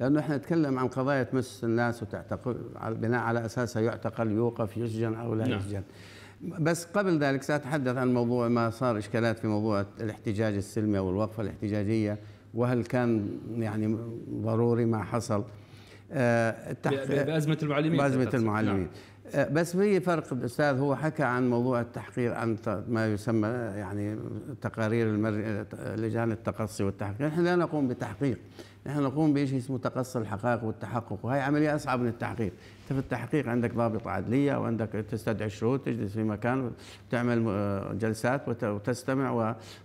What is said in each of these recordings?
لأنه إحنا نتكلم عن قضايا تمس الناس وتعتقل بناء على أساسها يعتقل يوقف يسجن أو لا نعم. يسجن بس قبل ذلك سأتحدث عن موضوع ما صار إشكالات في موضوع الاحتجاج السلمي أو الوقفة الاحتجاجية وهل كان يعني ضروري ما حصل آه، بأزمة المعلمين بأزمة المعلمين نعم. آه، بس في فرق الاستاذ هو حكى عن موضوع التحقير عن ما يسمى يعني تقارير المر... لجان التقصي والتحقيق، نحن لا نقوم بتحقيق، نحن نقوم بشيء اسمه تقصي الحقائق والتحقق، وهي عمليه اصعب من التحقيق، انت في التحقيق عندك ضابط عدليه وعندك تستدعي الشهود تجلس في مكان وتعمل آه، جلسات وتستمع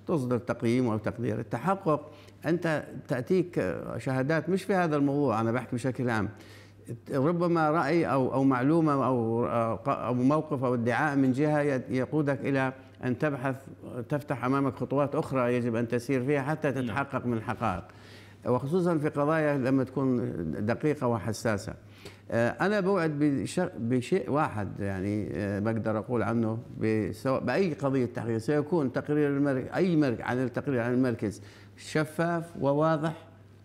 وتصدر تقييم او تقدير، التحقق انت تاتيك شهادات مش في هذا الموضوع انا بحكي بشكل عام ربما راي او او معلومه او او موقف او ادعاء من جهه يقودك الى ان تبحث تفتح امامك خطوات اخرى يجب ان تسير فيها حتى نعم. تتحقق من الحقائق وخصوصا في قضايا لما تكون دقيقه وحساسه آه، انا بوعد بشيء واحد يعني آه، بقدر اقول عنه بسواء باي قضيه تحقيق سيكون تقرير المركز اي مركز عن التقرير عن المركز شفاف وواضح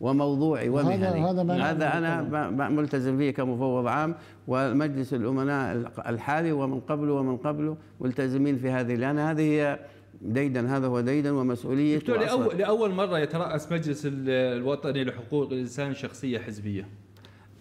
وموضوعي ومهني هذا, هذا, هذا أنا ملتزم به كمفوض عام ومجلس الأمناء الحالي ومن قبله ومن قبله ملتزمين في هذه لأن هذه هي ديدا هذا هو ديدا ومسؤولية دكتور لأول, لأول مرة يترأس مجلس الوطني لحقوق الإنسان شخصية حزبية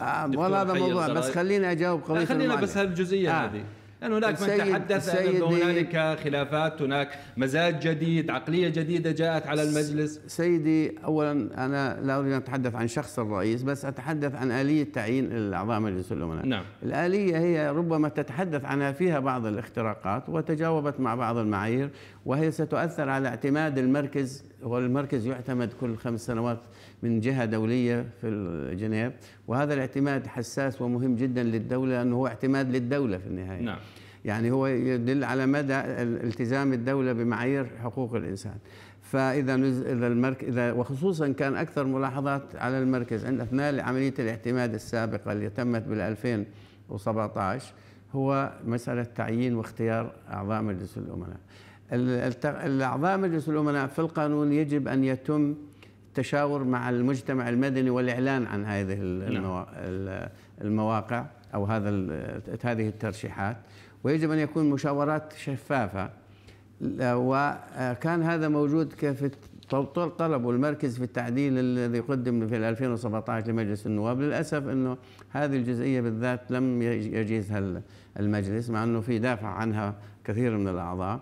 آه والله هذا موضوع بس خليني أجاوب قضية خلينا بس هالجزئية آه. هذه لأن هناك من تحدث أن هنالك خلافات هناك مزاج جديد عقلية جديدة جاءت على المجلس سيدي أولا أنا لا أريد أن أتحدث عن شخص الرئيس بس أتحدث عن آلية تعيين الأعضاء مجلس الأمناء نعم. الآلية هي ربما تتحدث عنها فيها بعض الاختراقات وتجاوبت مع بعض المعايير وهي ستؤثر على اعتماد المركز والمركز يعتمد كل خمس سنوات من جهة دولية في جنيف وهذا الاعتماد حساس ومهم جدا للدولة أنه هو اعتماد للدولة في النهاية نعم. يعني هو يدل على مدى التزام الدولة بمعايير حقوق الإنسان فإذا إذا المركز إذا وخصوصا كان أكثر ملاحظات على المركز عند أثناء عملية الاعتماد السابقة اللي تمت بال 2017 هو مسألة تعيين واختيار أعضاء مجلس الأمناء الأعضاء مجلس الأمناء في القانون يجب أن يتم التشاور مع المجتمع المدني والإعلان عن هذه نعم. المواقع أو هذا هذه الترشيحات ويجب أن يكون مشاورات شفافة وكان آه، هذا موجود في طلب المركز في التعديل الذي قدم في 2017 لمجلس النواب للأسف أنه هذه الجزئية بالذات لم يجيزها المجلس مع أنه في دافع عنها كثير من الأعضاء